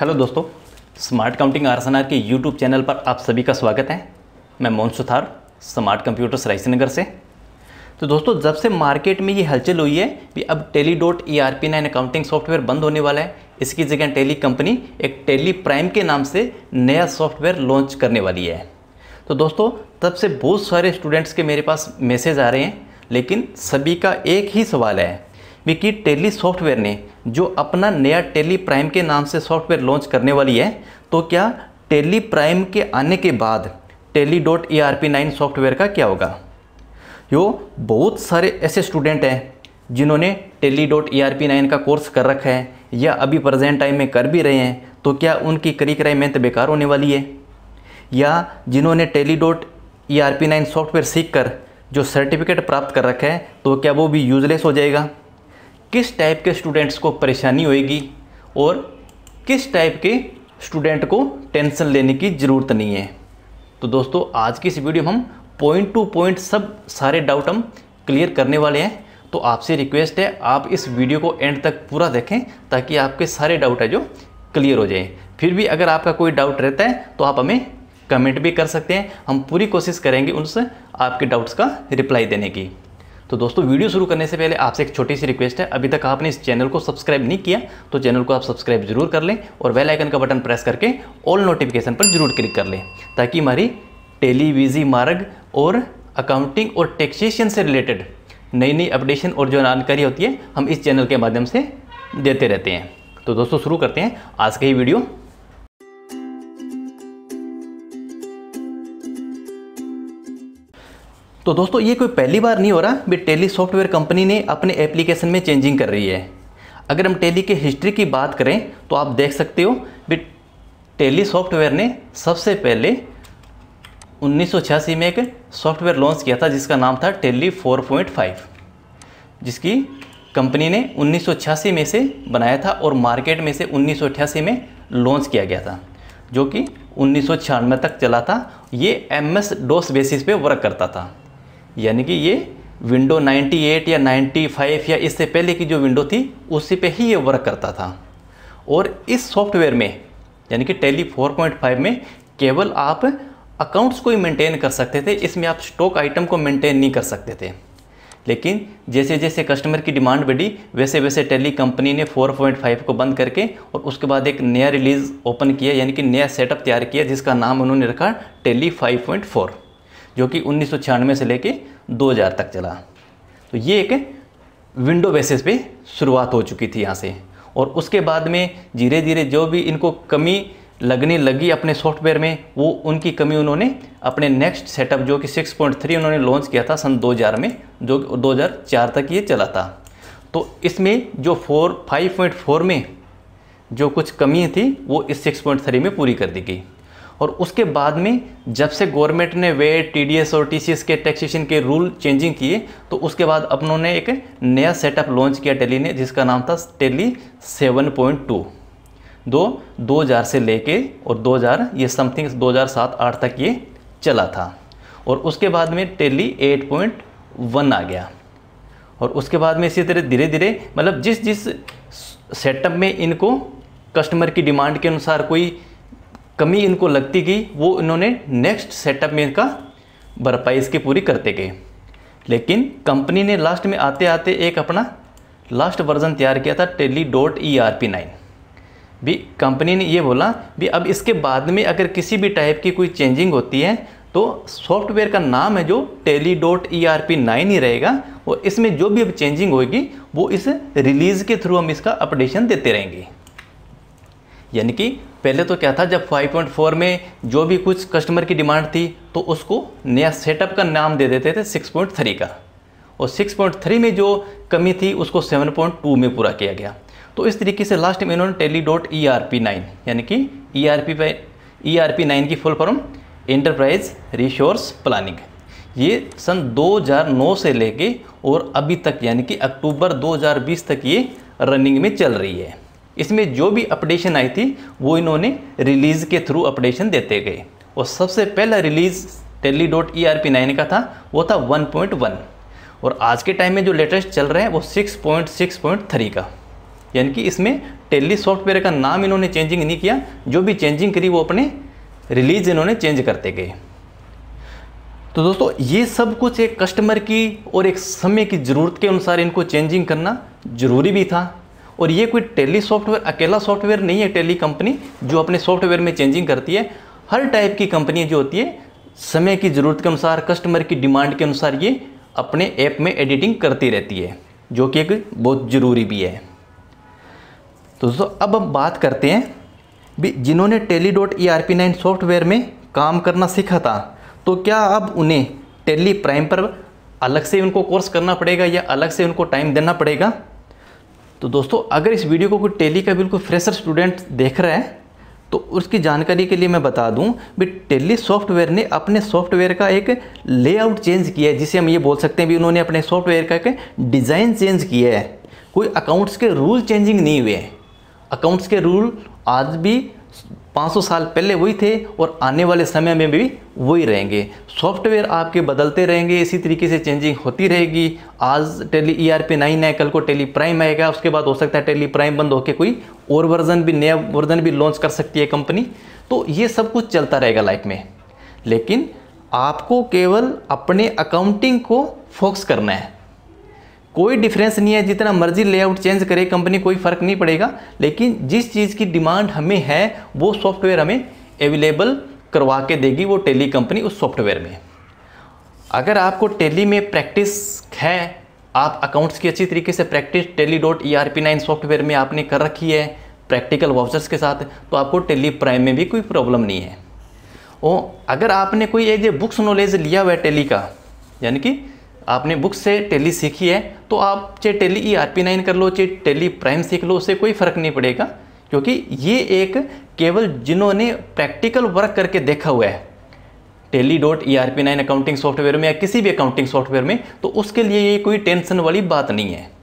hello दोस्तों smart counting आरसनार के YouTube channel पर आप सभी का स्वागत है मैं मोहन सुथार स्मार्ट कंप्यूटर्स रायसीनगर से तो दोस्तों जब से मार्केट में ये हलचल हुई है कि अब Tally dot E R P nine accounting software बंद होने वाला है इसकी जगह टेली कंपनी एक टेली प्राइम के नाम से नया सॉफ्टवेयर लॉन्च करने वाली है तो दोस्तों तब से बहुत सारे स्टूडेंट्स के मेरे पास मैसेज आ रहे हैं लेकिन सभी का एक ही सवाल है क्योंकि टेली सॉफ्टवेयर ने जो अपना नया टेली प्राइम के नाम से सॉफ्टवेयर लॉन्च करने वाली है तो क्या टेली प्राइम के आने के बाद Tally dot E R P nine software का क्या होगा यो बहुत सारे ऐसे स्टूडेंट हैं जिन्होंने Tally dot E R P nine का कोर्स कर रखा है या अभी प्रजेंट टाइम में कर भी रहे हैं तो क्या उनकी करी कराई मेहनत बेकार होने वाली है या जिन्होंने Tally dot E R P nine software सीख कर जो सर्टिफिकेट प्राप्त कर रखा है तो क्या वो भी यूजलेस हो जाएगा किस टाइप के स्टूडेंट्स को परेशानी होएगी और किस टाइप के स्टूडेंट को टेंशन लेने की ज़रूरत नहीं है तो दोस्तों आज की इस वीडियो में हम पॉइंट टू पॉइंट सब सारे डाउट हम क्लियर करने वाले हैं तो आपसे रिक्वेस्ट है आप इस वीडियो को एंड तक पूरा देखें ताकि आपके सारे डाउट है जो क्लियर हो जाए फिर भी अगर आपका कोई डाउट रहता है तो आप हमें कमेंट भी कर सकते हैं हम पूरी कोशिश करेंगे उनसे आपके डाउट्स का रिप्लाई देने की तो दोस्तों वीडियो शुरू करने से पहले आपसे एक छोटी सी रिक्वेस्ट है अभी तक आपने इस चैनल को सब्सक्राइब नहीं किया तो चैनल को आप सब्सक्राइब जरूर कर लें और वेल आइकन का बटन प्रेस करके ऑल नोटिफिकेशन पर जरूर क्लिक कर लें ताकि हमारी टेलीविजी मार्ग और अकाउंटिंग और टैक्सेशन से रिलेटेड नई नई अपडेशन और जो जानकारी होती है हम इस चैनल के माध्यम से देते रहते हैं तो दोस्तों शुरू करते हैं आज का ही वीडियो तो दोस्तों ये कोई पहली बार नहीं हो रहा भी टेली सॉफ्टवेयर कंपनी ने अपने एप्लीकेशन में चेंजिंग कर रही है अगर हम टेली के हिस्ट्री की बात करें तो आप देख सकते हो भी टेली सॉफ्टवेयर ने सबसे पहले उन्नीस में एक सॉफ्टवेयर लॉन्च किया था जिसका नाम था टेली 4.5 जिसकी कंपनी ने उन्नीस में से बनाया था और मार्केट में से उन्नीस में लॉन्च किया गया था जो कि उन्नीस तक चला था ये एम एस डोस बेसिस पे वर्क करता था यानी कि ये विंडो 98 या 95 या इससे पहले की जो विंडो थी उसी पे ही ये वर्क करता था और इस सॉफ्टवेयर में यानी कि टेली 4.5 में केवल आप अकाउंट्स को ही मेंटेन कर सकते थे इसमें आप स्टॉक आइटम को मेंटेन नहीं कर सकते थे लेकिन जैसे जैसे कस्टमर की डिमांड बढ़ी वैसे वैसे टेली कंपनी ने 4.5 को बंद करके और उसके बाद एक नया रिलीज़ ओपन किया यानी कि नया सेटअप तैयार किया जिसका नाम उन्होंने रखा टेली 5.4 जो कि उन्नीस से लेके 2000 तक चला तो ये एक विंडो बेसिस पे शुरुआत हो चुकी थी यहाँ से और उसके बाद में धीरे धीरे जो भी इनको कमी लगने लगी अपने सॉफ्टवेयर में वो उनकी कमी उन्होंने अपने नेक्स्ट सेटअप जो कि 6.3 उन्होंने लॉन्च किया था सन 2000 में जो 2004 तक ये चला था तो इसमें जो 4 5.4 में जो कुछ कमी थी वो इस 6.3 में पूरी कर दी गई और उसके बाद में जब से गवर्नमेंट ने वेट टीडीएस और टीसीएस के टैक्सेशन के रूल चेंजिंग किए तो उसके बाद अपनों ने एक नया सेटअप लॉन्च किया टेली ने जिसका नाम था टेली 7.2 दो हजार से लेके और 2000 ये समथिंग 2007-8 तक ये चला था और उसके बाद में टेली 8.1 आ गया और उसके बाद में इसी तरह धीरे धीरे मतलब जिस जिस सेटअप में इनको कस्टमर की डिमांड के अनुसार कोई कमी इनको लगती गई वो इन्होंने नेक्स्ट सेटअप में इनका भरपाई इसकी पूरी करते गए लेकिन कंपनी ने लास्ट में आते आते एक अपना लास्ट वर्जन तैयार किया था Tally dot E R P nine भी कंपनी ने ये बोला भी अब इसके बाद में अगर किसी भी टाइप की कोई चेंजिंग होती है तो सॉफ्टवेयर का नाम है जो Tally dot E R P nine ही रहेगा और इसमें जो भी अब चेंजिंग होगी वो इस रिलीज़ के थ्रू हम इसका अपडेशन देते रहेंगे यानी कि पहले तो क्या था जब 5.4 में जो भी कुछ कस्टमर की डिमांड थी तो उसको नया सेटअप का नाम दे देते थे 6.3 का और 6.3 में जो कमी थी उसको 7.2 में पूरा किया गया तो इस तरीके से लास्ट में इन्होंने Tally dot E R P nine यानी कि E R P E R P nine की full form enterprise resource planning ये सन 2009 से लेके और अभी तक यानी कि अक्टूबर 2020 तक ये रनिंग में चल रही है इसमें जो भी अपडेशन आई थी वो इन्होंने रिलीज़ के थ्रू अपडेशन देते गए और सबसे पहला release Tally dot E R P nine का था वो था वन पॉइंट वन और आज के टाइम में जो लेटेस्ट चल रहा है वो six point six point three का यानी कि इसमें टेली सॉफ्टवेयर का नाम इन्होंने चेंजिंग नहीं किया जो भी चेंजिंग करी वो अपने रिलीज इन्होंने चेंज करते गए तो दोस्तों ये सब कुछ एक कस्टमर की और एक समय की ज़रूरत के अनुसार इनको चेंजिंग करना ज़रूरी भी था और ये कोई टेली सॉफ्टवेयर अकेला सॉफ्टवेयर नहीं है टेली कंपनी जो अपने सॉफ्टवेयर में चेंजिंग करती है हर टाइप की कंपनियाँ जो होती है समय की ज़रूरत के अनुसार कस्टमर की डिमांड के अनुसार ये अपने ऐप में एडिटिंग करती रहती है जो कि एक बहुत ज़रूरी भी है तो दोस्तों अब हम बात करते हैं भी जिन्होंने Tally dot E R P nine software में काम करना सीखा था तो क्या अब उन्हें टेली प्राइम पर अलग से उनको कोर्स करना पड़ेगा या अलग से उनको टाइम देना पड़ेगा तो दोस्तों अगर इस वीडियो को कोई टेली का बिल्कुल फ्रेशर स्टूडेंट देख रहा है तो उसकी जानकारी के लिए मैं बता दूं भी टेली सॉफ्टवेयर ने अपने सॉफ्टवेयर का एक लेआउट चेंज किया है जिसे हम ये बोल सकते हैं भी उन्होंने अपने सॉफ्टवेयर का एक डिज़ाइन चेंज किया है कोई अकाउंट्स के रूल चेंजिंग नहीं हुए अकाउंट्स के रूल आज भी 500 साल पहले वही थे और आने वाले समय में भी वही रहेंगे सॉफ्टवेयर आपके बदलते रहेंगे इसी तरीके से चेंजिंग होती रहेगी आज Tally E R P nine है कल को टेली प्राइम आएगा उसके बाद हो सकता है टेली प्राइम बंद होकर कोई और वर्जन भी नया वर्जन भी लॉन्च कर सकती है कंपनी तो ये सब कुछ चलता रहेगा लाइफ में लेकिन आपको केवल अपने अकाउंटिंग को फोकस करना है कोई डिफरेंस नहीं है जितना मर्जी लेआउट चेंज करे कंपनी कोई फ़र्क नहीं पड़ेगा लेकिन जिस चीज़ की डिमांड हमें है वो सॉफ्टवेयर हमें अवेलेबल करवा के देगी वो टेली कंपनी उस सॉफ्टवेयर में अगर आपको टेली में प्रैक्टिस है आप अकाउंट्स की अच्छी तरीके से practice Tally dot E R P nine software में आपने कर रखी है प्रैक्टिकल वाउचर्स के साथ तो आपको टेली प्राइम में भी कोई प्रॉब्लम नहीं है ओ अगर आपने कोई एक बुक्स नॉलेज लिया हुआ है टेली का यानी कि आपने बुक से टेली सीखी है तो आप चाहे Tally E R P nine कर लो चाहे टेली प्राइम सीख लो उससे कोई फ़र्क नहीं पड़ेगा क्योंकि ये एक केवल जिन्होंने प्रैक्टिकल वर्क करके देखा हुआ है Tally dot E R P nine accounting software में या किसी भी अकाउंटिंग सॉफ्टवेयर में तो उसके लिए ये कोई टेंशन वाली बात नहीं है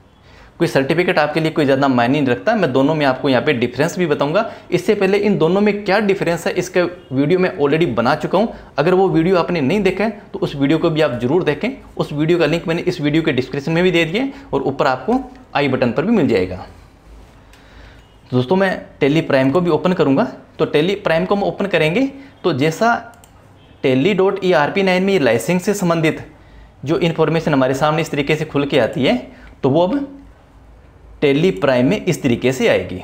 कोई सर्टिफिकेट आपके लिए कोई ज़्यादा मायने नहीं रखता मैं दोनों में आपको यहाँ पे डिफरेंस भी बताऊंगा इससे पहले इन दोनों में क्या डिफरेंस है इसका वीडियो मैं ऑलरेडी बना चुका हूँ अगर वो वीडियो आपने नहीं देखा है तो उस वीडियो को भी आप जरूर देखें उस वीडियो का लिंक मैंने इस वीडियो के डिस्क्रिप्शन में भी दे दिए और ऊपर आपको आई बटन पर भी मिल जाएगा दोस्तों मैं टेली प्राइम को भी ओपन करूँगा तो टेली प्राइम को हम ओपन करेंगे तो जैसा Tally dot E R P nine में लाइसेंस से संबंधित जो इन्फॉर्मेशन हमारे सामने इस तरीके से खुल के आती है तो वो अब टेली प्राइम में इस तरीके से आएगी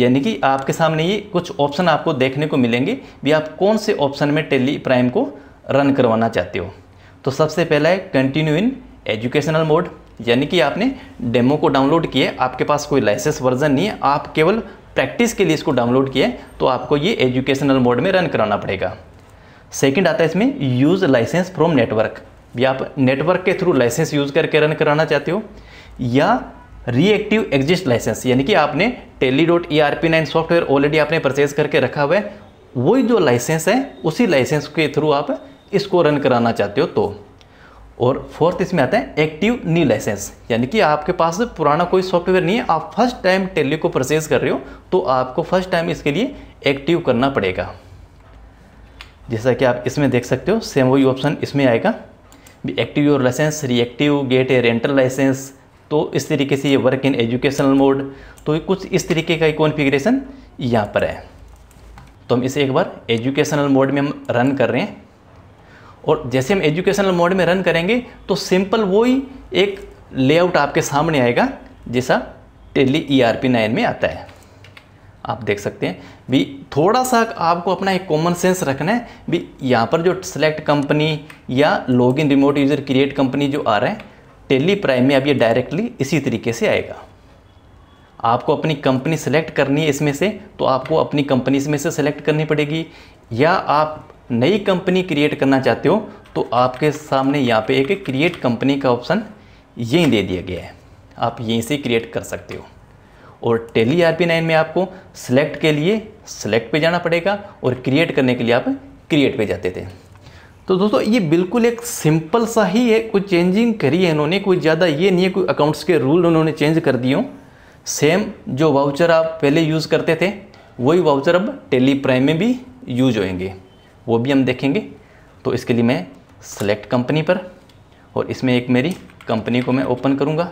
यानी कि आपके सामने ये कुछ ऑप्शन आपको देखने को मिलेंगे भी आप कौन से ऑप्शन में टेली प्राइम को रन करवाना चाहते हो तो सबसे पहला है कंटिन्यू इन एजुकेशनल मोड यानी कि आपने डेमो को डाउनलोड किया है आपके पास कोई लाइसेंस वर्जन नहीं है आप केवल प्रैक्टिस के लिए इसको डाउनलोड किया है तो आपको ये एजुकेशनल मोड में रन कराना पड़ेगा सेकंड आता है इसमें यूज़ लाइसेंस फ्रॉम नेटवर्क भी आप नेटवर्क के थ्रू लाइसेंस यूज़ करके रन कराना चाहते हो या रीएक्टिव एग्जिस्ट लाइसेंस यानी कि आपने Tally dot E R P nine software already आपने परचेज करके रखा हुआ है वही जो लाइसेंस है उसी लाइसेंस के थ्रू आप इसको रन कराना चाहते हो तो और फोर्थ इसमें आता है एक्टिव न्यू लाइसेंस यानी कि आपके पास पुराना कोई सॉफ्टवेयर नहीं है आप फर्स्ट टाइम टेली को परचेज कर रहे हो तो आपको फर्स्ट टाइम इसके लिए एक्टिव करना पड़ेगा जैसा कि आप इसमें देख सकते हो सेम वही ऑप्शन इसमें आएगा active your licence reactive get a rental licence तो इस तरीके से ये वर्क इन एजुकेशनल मोड तो कुछ इस तरीके का कॉन्फ़िगरेशन यहाँ पर है तो हम इसे एक बार एजुकेशनल मोड में हम रन कर रहे हैं और जैसे हम एजुकेशनल मोड में रन करेंगे तो सिंपल वही एक लेआउट आपके सामने आएगा जैसा Tally E R P nine में आता है आप देख सकते हैं भी थोड़ा सा आपको अपना एक कॉमन सेंस रखना है भी यहाँ पर जो सिलेक्ट कंपनी या login remote user create company जो आ रहा है टेली प्राइम में अब ये डायरेक्टली इसी तरीके से आएगा आपको अपनी कंपनी सेलेक्ट करनी है इसमें से तो आपको अपनी कंपनी में से सेलेक्ट करनी पड़ेगी या आप नई कंपनी क्रिएट करना चाहते हो तो आपके सामने यहाँ पे एक क्रिएट कंपनी का ऑप्शन यहीं दे दिया गया है आप यहीं से क्रिएट कर सकते हो और टेली आर पी नाइन में आपको सेलेक्ट के लिए सेलेक्ट पे जाना पड़ेगा और क्रिएट करने के लिए आप क्रिएट पे जाते थे तो दोस्तों ये बिल्कुल एक सिंपल सा ही है कोई चेंजिंग करी है इन्होंने कोई ज़्यादा ये नहीं है कोई अकाउंट्स के रूल उन्होंने चेंज कर दिए हूँ सेम जो वाउचर आप पहले यूज़ करते थे वही वाउचर अब टेली प्राइम में भी यूज होएंगे वो भी हम देखेंगे तो इसके लिए मैं सेलेक्ट कंपनी पर और इसमें एक मेरी कंपनी को मैं ओपन करूँगा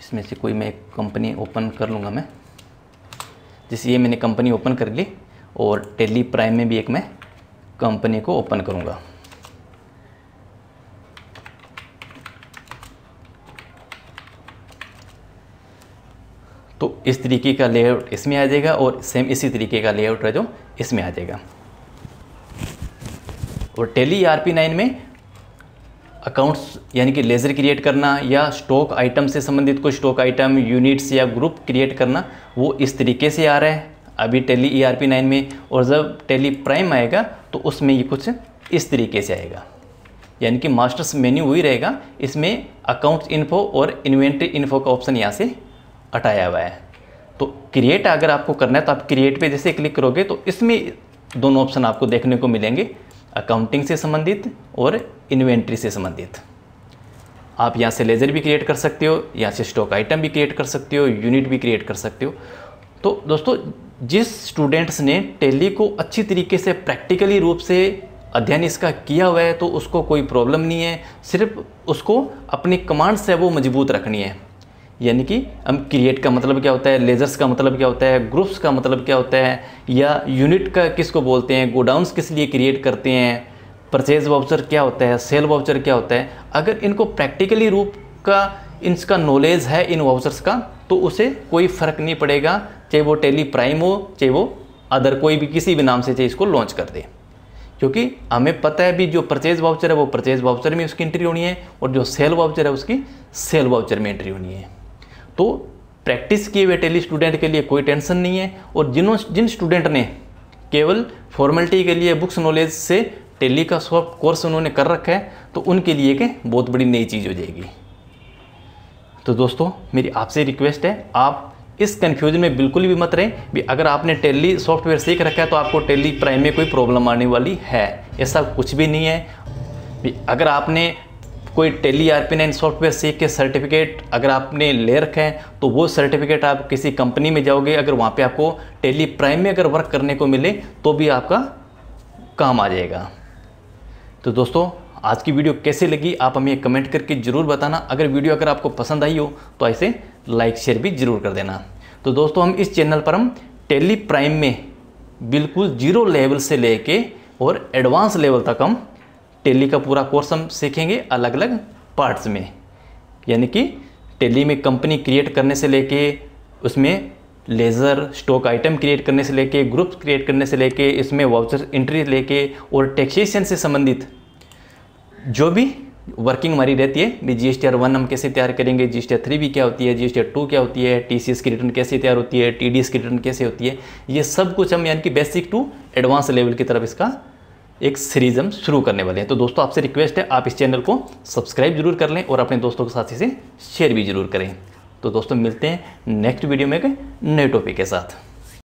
इसमें से कोई मैं एक कंपनी ओपन कर लूँगा मैं जैसे ये मैंने कंपनी ओपन कर ली और टेली प्राइम में भी एक मैं कंपनी को ओपन करूँगा तो इस तरीके का लेआउट इसमें आ जाएगा और सेम इसी तरीके का लेआउट है जो इसमें आ जाएगा और टेली आर पी नाइन में अकाउंट्स यानी कि लेज़र क्रिएट करना या स्टॉक आइटम से संबंधित कोई स्टॉक आइटम यूनिट्स या ग्रुप क्रिएट करना वो इस तरीके से आ रहा है अभी Tally E R P nine में और जब टेली प्राइम आएगा तो उसमें ये कुछ इस तरीके से आएगा यानी कि मास्टर्स मेन्यू वही रहेगा इसमें अकाउंट्स इन्फो और इन्वेंट्री इन्फो का ऑप्शन यहाँ से हटाया हुआ है तो क्रिएट अगर आपको करना है तो आप क्रिएट पे जैसे क्लिक करोगे तो इसमें दोनों ऑप्शन आपको देखने को मिलेंगे अकाउंटिंग से संबंधित और इन्वेंट्री से संबंधित आप यहाँ से लेजर भी क्रिएट कर सकते हो यहाँ से स्टॉक आइटम भी क्रिएट कर सकते हो यूनिट भी क्रिएट कर सकते हो तो दोस्तों जिस स्टूडेंट्स ने टेली को अच्छी तरीके से प्रैक्टिकली रूप से अध्ययन इसका किया हुआ है तो उसको कोई प्रॉब्लम नहीं है सिर्फ उसको अपनी कमांड्स है वो मजबूत रखनी है यानी कि हम क्रिएट का मतलब क्या होता है लेजर्स का मतलब क्या होता है ग्रुप्स का मतलब क्या होता है या यूनिट का किसको बोलते हैं गोडाउंस किस लिए क्रिएट करते हैं परचेज वाउचर क्या होता है सेल वाउचर क्या होता है अगर इनको प्रैक्टिकली रूप का इनका नॉलेज है इन वाउचर्स का तो उसे कोई फ़र्क नहीं पड़ेगा चाहे वो टेली प्राइम हो चाहे वो अदर कोई भी किसी भी नाम से चाहे इसको लॉन्च कर दे क्योंकि हमें पता है भी जो परचेज वाउचर है वो परचेज वाउचर में उसकी एंट्री होनी है और जो सेल वाउचर है उसकी सेल वाउचर में एंट्री होनी है तो प्रैक्टिस किए हुए टेली स्टूडेंट के लिए कोई टेंशन नहीं है और जिनों जिन स्टूडेंट ने केवल फॉर्मेलिटी के लिए बुक्स नॉलेज से टेली का सॉफ्ट कोर्स उन्होंने कर रखा है तो उनके लिए के बहुत बड़ी नई चीज़ हो जाएगी तो दोस्तों मेरी आपसे रिक्वेस्ट है आप इस कन्फ्यूजन में बिल्कुल भी मत रहें भी अगर आपने टेली सॉफ्टवेयर सीख रखा है तो आपको टेली प्राइम में कोई प्रॉब्लम आने वाली है ऐसा कुछ भी नहीं है भी अगर आपने कोई Tally R P nine software सीख के सर्टिफिकेट अगर आपने ले रखे हैं तो वो सर्टिफिकेट आप किसी कंपनी में जाओगे अगर वहाँ पर आपको टेली प्राइम में अगर वर्क करने को मिले तो भी आपका काम आ जाएगा तो दोस्तों आज की वीडियो कैसी लगी आप हमें कमेंट करके ज़रूर बताना अगर वीडियो अगर आपको पसंद आई हो तो ऐसे लाइक शेयर भी जरूर कर देना तो दोस्तों हम इस चैनल पर हम टेली प्राइम में बिल्कुल जीरो लेवल से लेके और एडवांस लेवल तक हम टेली का पूरा कोर्स हम सीखेंगे अलग अलग पार्ट्स में यानी कि टेली में कंपनी क्रिएट करने से लेके उसमें लेज़र स्टॉक आइटम क्रिएट करने से लेके ग्रुप्स क्रिएट करने से लेके इसमें वाउचर एंट्री लेके और टैक्सेशन से संबंधित जो भी वर्किंग हमारी रहती है भी G S T R one हम कैसे तैयार करेंगे G S T R three भी क्या होती है G S T R two क्या होती है टी सी एस की रिटर्न कैसे तैयार होती है टी डी एस की रिटर्न कैसे होती है ये सब कुछ हम यानी कि बेसिक टू एडवांस लेवल की तरफ इसका एक सीरीज हम शुरू करने वाले हैं तो दोस्तों आपसे रिक्वेस्ट है आप इस चैनल को सब्सक्राइब जरूर कर लें और अपने दोस्तों के साथ इसे शेयर भी जरूर करें तो दोस्तों मिलते हैं नेक्स्ट वीडियो में एक नए टॉपिक के साथ